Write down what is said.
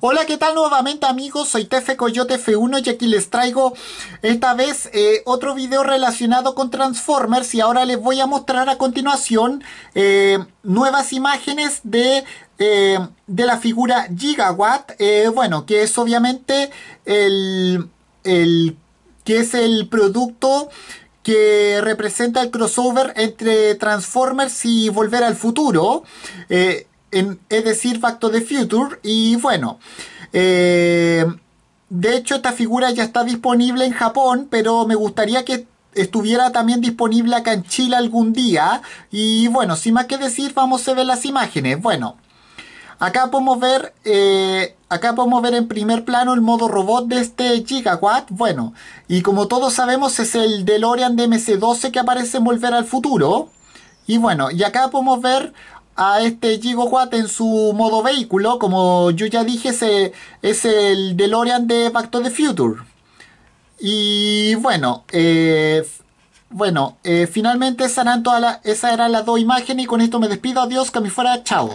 Hola, ¿qué tal nuevamente amigos? Soy Tefe Coyote F1 y aquí les traigo esta vez eh, otro video relacionado con Transformers y ahora les voy a mostrar a continuación eh, nuevas imágenes de, eh, de la figura Gigawatt, bueno, que es obviamente el, el, que es el producto que representa el crossover entre Transformers y Volver al Futuro es decir, Facto de Future. Y bueno, eh, de hecho esta figura ya está disponible en Japón, pero me gustaría que estuviera también disponible acá en Chile algún día. Y bueno, sin más que decir, vamos a ver las imágenes. Bueno, acá podemos ver, eh, acá podemos ver en primer plano el modo robot de este Gigawatt. Bueno, y como todos sabemos, es el DeLorean de MC12 que aparece en Volver al Futuro. Y bueno, y acá podemos ver a este Gigawatt en su modo vehículo. Como yo ya dije, es el DeLorean de Back to the Future. Y bueno, eh, bueno, eh, finalmente esas eran todas las, las dos imágenes y con esto me despido. Adiós, que me fuera, chao.